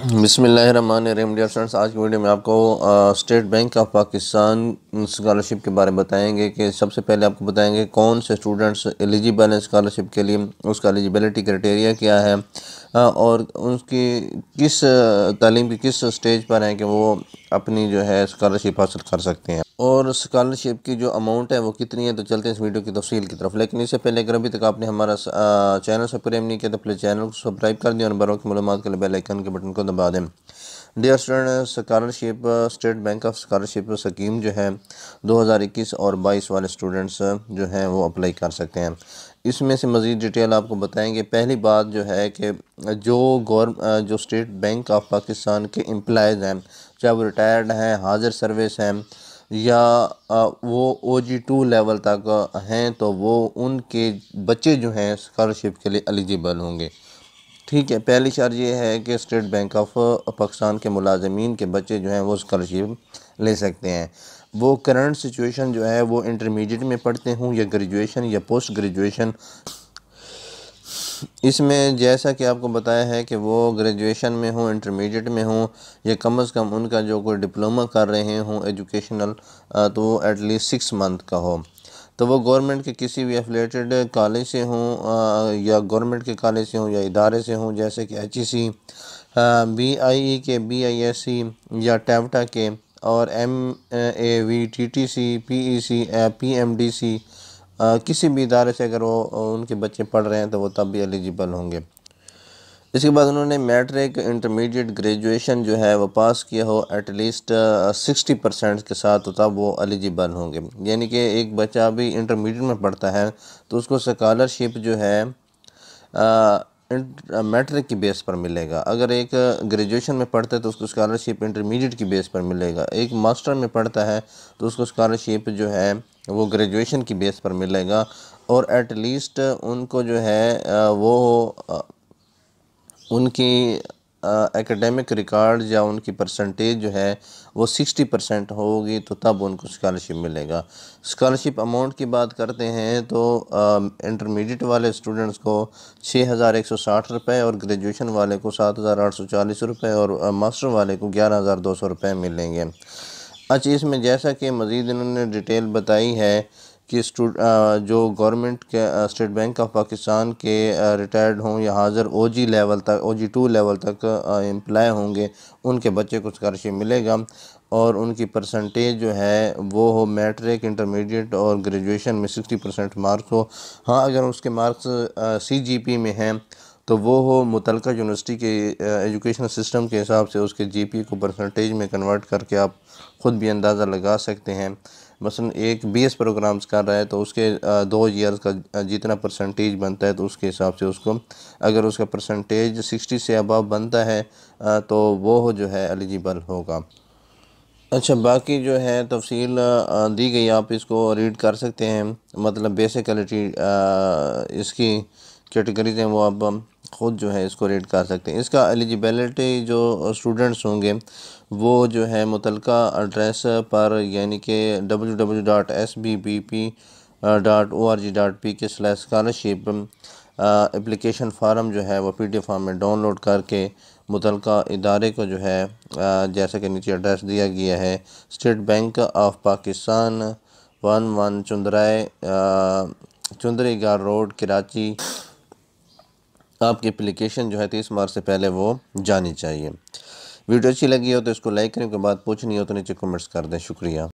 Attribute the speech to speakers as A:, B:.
A: बसमान रहीम dear आज की video में आपको State Bank of Pakistan scholarship के बारे में बताएंगे कि सबसे पहले आपको बताएंगे कौन से स्टूडेंट्स एलिजिबल हैं स्कॉलरशिप के लिए उसका एलिजिबिलिटी क्राइटेरिया क्या है आ, और उनकी किस तालीम की किस स्टेज पर हैं कि वो अपनी जो है स्कॉलरशिप हासिल कर सकते हैं और स्कॉलरशिप की जो अमाउंट है वो कितनी है तो चलते हैं इस वीडियो की तफसील की तरफ लेकिन इससे पहले अगर अभी तक आपने हमारा चैनल सब्सक्राइब नहीं किया तो प्लीज़ चैनल को सब्सक्राइब कर दें और बरों की मालूम के लिए बेलाइकन के बटन को दबा दें dear student scholarship State Bank of scholarship scheme जो है 2021 और 22 वाले स्टूडेंट्स जो हैं वो अप्लाई कर सकते हैं इसमें से मज़ीद डिटेल आपको बताएंगे पहली बात जो है कि जो गौर जो स्टेट बैंक ऑफ पाकिस्तान के एम्प्लॉज़ हैं चाहे वो रिटायर्ड हैं हाजिर सर्विस हैं या वो ओ जी टू लेवल तक हैं तो वो उनके बच्चे जो हैं स्कॉलरशिप के लिए एलिजिबल होंगे ठीक है पहली शर्त ये है कि स्टेट बैंक ऑफ पाकिस्तान के मुलाजमीन के बच्चे जो हैं वो स्कॉलरशिप ले सकते हैं वो करंट सिचुएशन जो है वो इंटरमीडिएट में पढ़ते हों या ग्रेजुएशन या पोस्ट ग्रेजुएशन इसमें जैसा कि आपको बताया है कि वो ग्रेजुएशन में हों इंटरमीडिएट में हों या कम अज़ कम उनका जो कोई डिप्लोमा कर रहे हों एजुकेशनल तो वो एटलीस्ट सिक्स मंथ का हो तो वो गवर्नमेंट के किसी भी एफिलेटेड कॉलेज से हों या गवर्नमेंट के कॉलेज से हों या इदारे से हों जैसे कि H E C B I ई के बी आई एस सी या टैवटा के और M A V T T C P E C P M D C किसी भी इदारे से अगर वो उनके बच्चे पढ़ रहे हैं तो वो तब भी एलिजिबल होंगे इसके बाद उन्होंने मैट्रिक इंटरमीडिएट ग्रेजुएशन जो है वो पास किया हो एटलीस्ट सिक्सटी परसेंट के साथ तो तब वो एलिजिबल होंगे यानी कि एक बच्चा अभी इंटरमीडिएट में पढ़ता है तो उसको स्कॉलरशिप जो है मैट्रिक की बेस पर मिलेगा अगर एक तो ग्रेजुएशन में पढ़ता है तो उसको स्कॉलरशिप इंटरमीडिएट की बेस पर मिलेगा एक मास्टर में पढ़ता है तो उसको स्कॉलरशिप जो है वो ग्रेजुएशन की बेस पर मिलेगा और एट लीस्ट उनको जो है वो उनकी एकेडमिक रिकॉर्ड या उनकी परसेंटेज जो है वो सिक्सटी परसेंट होगी तो तब उनको स्कॉलरशिप मिलेगा स्कॉलरशिप अमाउंट की बात करते हैं तो इंटरमीडिएट वाले स्टूडेंट्स को छः हज़ार एक सौ साठ रुपये और ग्रेजुएशन वाले को सात हज़ार आठ सौ चालीस रुपये और मास्टर वाले को ग्यारह हज़ार दो सौ रुपये मिलेंगे अच्छा इसमें जैसा कि मज़ीद इन्होंने डिटेल बताई है कि जो गवर्नमेंट के स्टेट बैंक ऑफ पाकिस्तान के रिटायर्ड हों या हाज़र ओ जी लेवल तक ओ जी टू लेवल तक एम्प्लॉय होंगे उनके बच्चे को स्कॉलरशिप मिलेगा और उनकी परसेंटेज जो है वो हो मैट्रिक इंटरमीडिएट और ग्रेजुएशन में सिक्सटी परसेंट मार्क्स हो हाँ अगर उसके मार्क्स सी जी पी में हैं तो वो हो मुतल यूनिवर्सिटी के एजुकेशन सिस्टम के हिसाब से उसके जी को परसेंटेज में कन्वर्ट करके आप ख़ुद भी अंदाज़ा लगा सकते हैं मसलन एक बीएस प्रोग्राम्स कर रहा है तो उसके दो ईयर का जितना परसेंटेज बनता है तो उसके हिसाब से उसको अगर उसका परसेंटेज सिक्सटी से अबव बनता है तो वो जो है एलिजिबल होगा अच्छा बाकी जो है तफसील दी गई आप इसको रीड कर सकते हैं मतलब बेसिक क्वालिटी इसकी कैटेगरीज हैं वो आप ख़ुद जो है इसको रेड कर सकते हैं इसका एलिजिबलिटी जो स्टूडेंट्स होंगे वो जो है मुतल एड्रेस पर यानी कि W W dot S B B P dot O R G dot P K slash scholarship application form जो है वो पी डी एफ फॉर्म में डाउनलोड करके मुतल इदारे को जो है आ, कि नीचे एड्रेस दिया गया है State Bank of Pakistan one one चुंदराय चंद्रेगा रोड कराची आपकी एप्लीकेशन जो है तीस मार्च से पहले वो जानी चाहिए वीडियो अच्छी लगी हो तो इसको लाइक करें उसके बाद पूछनी हो तो नीचे कमेंट्स कर दें शुक्रिया